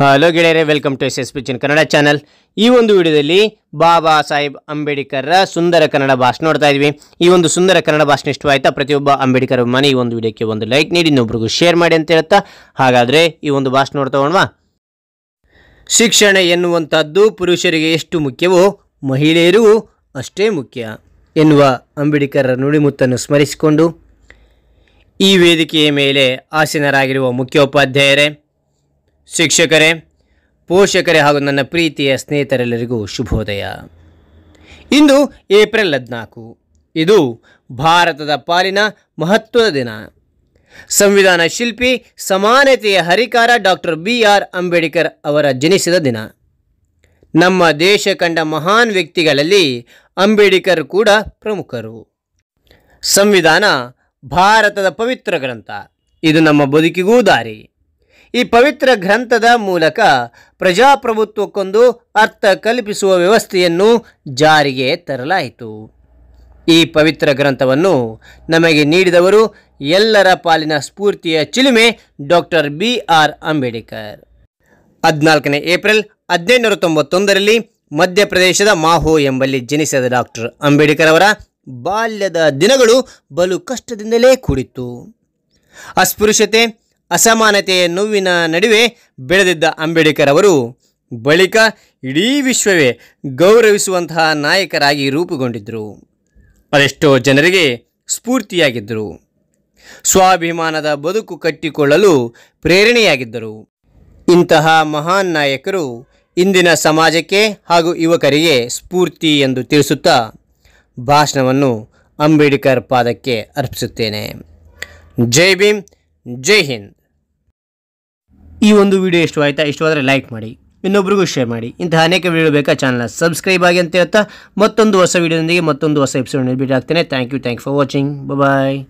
hello ಗೆಳೆಯರೇ welcome to S S ಪಿಚಿನ್ Kannada channel ಈ ಒಂದು ವಿಡಿಯೋದಲ್ಲಿ ಬಾಬಾ ಸಾಹೇಬ್ ಅಂಬೇಡ್ಕರ್ರ ಸುಂದರ ಕನ್ನಡ ಭಾಷಣ ನೋಡ್ತಾ ಇದ್ವಿ ಈ ಒಂದು ಸುಂದರ ಕನ್ನಡ ಭಾಷಣ ಇಷ್ಟವಾಯ್ತಾ ಪ್ರತಿಯೊಬ್ಬ ಅಂಬೇಡ್ಕರ್ ಮನೆ ಈ ಒಂದು ವಿಡಿಯೋಕ್ಕೆ ಒಂದು ಲೈಕ್ ನೀಡಿ ಇನ್ನೊಬ್ರಿಗೂ ಶೇರ್ ಮಾಡಿ ಅಂತ ಹೇಳ್ತಾ ಹಾಗಾದರೆ ಈ ಒಂದು ಭಾಷಣ ನೋಡ್ತಾ ಹೋಣವಾ ಶಿಕ್ಷಣ ಎನ್ನುವಂಥದ್ದು ಪುರುಷರಿಗೆ ಎಷ್ಟು ಮುಖ್ಯವೋ ಮಹಿಳೆಯರು ಅಷ್ಟೇ ಮುಖ್ಯ ಎನ್ನುವ ಅಂಬೇಡ್ಕರ್ರ ನುಡಿಮುತ್ತನ್ನು ಸ್ಮರಿಸಿಕೊಂಡು ಈ ವೇದಿಕೆಯ ಮೇಲೆ ಆಸೀನರಾಗಿರುವ ಮುಖ್ಯೋಪಾಧ್ಯಾಯರೇ ಶಿಕ್ಷಕರೇ ಪೋಷಕರೇ ಹಾಗೂ ನನ್ನ ಪ್ರೀತಿಯ ಸ್ನೇಹಿತರೆಲ್ಲರಿಗೂ ಶುಭೋದಯ ಇಂದು ಏಪ್ರಿಲ್ ಹದಿನಾಲ್ಕು ಇದು ಭಾರತದ ಪಾಲಿನ ಮಹತ್ವದ ದಿನ ಸಂವಿಧಾನ ಶಿಲ್ಪಿ ಸಮಾನತೆಯ ಹರಿಕಾರ ಡಾಕ್ಟರ್ ಬಿ ಆರ್ ಅಂಬೇಡ್ಕರ್ ಅವರ ಜನಿಸಿದ ದಿನ ನಮ್ಮ ದೇಶ ಕಂಡ ಮಹಾನ್ ವ್ಯಕ್ತಿಗಳಲ್ಲಿ ಅಂಬೇಡ್ಕರ್ ಕೂಡ ಪ್ರಮುಖರು ಸಂವಿಧಾನ ಭಾರತದ ಪವಿತ್ರ ಗ್ರಂಥ ಇದು ನಮ್ಮ ಬದುಕಿಗೂ ದಾರಿ ಈ ಪವಿತ್ರ ಗ್ರಂಥದ ಮೂಲಕ ಪ್ರಜಾಪ್ರಭುತ್ವಕ್ಕೊಂದು ಅರ್ಥ ಕಲ್ಪಿಸುವ ವ್ಯವಸ್ಥೆಯನ್ನು ಜಾರಿಗೆ ತರಲಾಯಿತು ಈ ಪವಿತ್ರ ಗ್ರಂಥವನ್ನು ನಮಗೆ ನೀಡಿದವರು ಎಲ್ಲರ ಪಾಲಿನ ಸ್ಫೂರ್ತಿಯ ಚಿಲುಮೆ ಡಾಕ್ಟರ್ ಬಿ ಆರ್ ಅಂಬೇಡ್ಕರ್ ಹದಿನಾಲ್ಕನೇ ಏಪ್ರಿಲ್ ಹದಿನೆಂಟುನೂರ ತೊಂಬತ್ತೊಂದರಲ್ಲಿ ಮಧ್ಯಪ್ರದೇಶದ ಮಾಹೋ ಎಂಬಲ್ಲಿ ಜನಿಸಿದ ಡಾಕ್ಟರ್ ಅಂಬೇಡ್ಕರ್ ಅವರ ಬಾಲ್ಯದ ದಿನಗಳು ಬಲು ಕಷ್ಟದಿಂದಲೇ ಕೂಡಿತ್ತು ಅಸ್ಪೃಶ್ಯತೆ ಅಸಮಾನತೆಯ ನೋವಿನ ನಡುವೆ ಬೆಳೆದಿದ್ದ ಅಂಬೇಡ್ಕರ್ ಅವರು ಬಳಿಕ ಇಡೀ ವಿಶ್ವವೇ ಗೌರವಿಸುವಂತಹ ನಾಯಕರಾಗಿ ರೂಪುಗೊಂಡಿದ್ದರು ಅದೆಷ್ಟೋ ಜನರಿಗೆ ಸ್ಫೂರ್ತಿಯಾಗಿದ್ದರು ಸ್ವಾಭಿಮಾನದ ಬದುಕು ಕಟ್ಟಿಕೊಳ್ಳಲು ಪ್ರೇರಣೆಯಾಗಿದ್ದರು ಇಂತಹ ಮಹಾನ್ ನಾಯಕರು ಇಂದಿನ ಸಮಾಜಕ್ಕೆ ಹಾಗೂ ಯುವಕರಿಗೆ ಸ್ಫೂರ್ತಿ ಎಂದು ತಿಳಿಸುತ್ತಾ ಭಾಷಣವನ್ನು ಅಂಬೇಡ್ಕರ್ ಪಾದಕ್ಕೆ ಅರ್ಪಿಸುತ್ತೇನೆ ಜೈ ಭೀಮ್ ಜೈ ಹಿಂದ್ ಈ ಒಂದು ವಿಡಿಯೋ ಇಷ್ಟವಾಯಿತಾ ಇಷ್ಟವಾದರೆ ಲೈಕ್ ಮಾಡಿ ಇನ್ನೊಬ್ರಿಗೂ ಶೇರ್ ಮಾಡಿ ಇಂತಹ ಅನೇಕ ವಿಡಿಯೋ ಬೇಕಾ ಚಾನಲ್ನ ಸಬ್ಸ್ಕ್ರೈಬ್ ಆಗಿ ಅಂತ ಹೇಳ್ತಾ ಮತ್ತೊಂದು ಹೊಸ ವಿಡಿಯೋದೊಂದಿಗೆ ಮತ್ತೊಂದು ಹೊಸ ಎಪಿಸೋಡ್ ಭೇಟಿ ಆಗ್ತೇನೆ thank you thank for watching bye